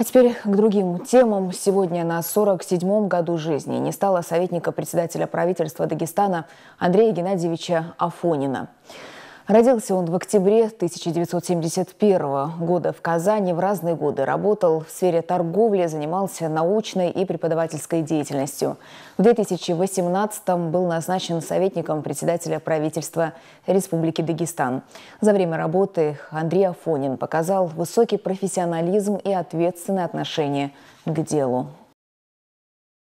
А теперь к другим темам. Сегодня на 47-м году жизни не стало советника председателя правительства Дагестана Андрея Геннадьевича Афонина. Родился он в октябре 1971 года в Казани. В разные годы работал в сфере торговли, занимался научной и преподавательской деятельностью. В 2018-м был назначен советником председателя правительства Республики Дагестан. За время работы Андрей Афонин показал высокий профессионализм и ответственное отношение к делу.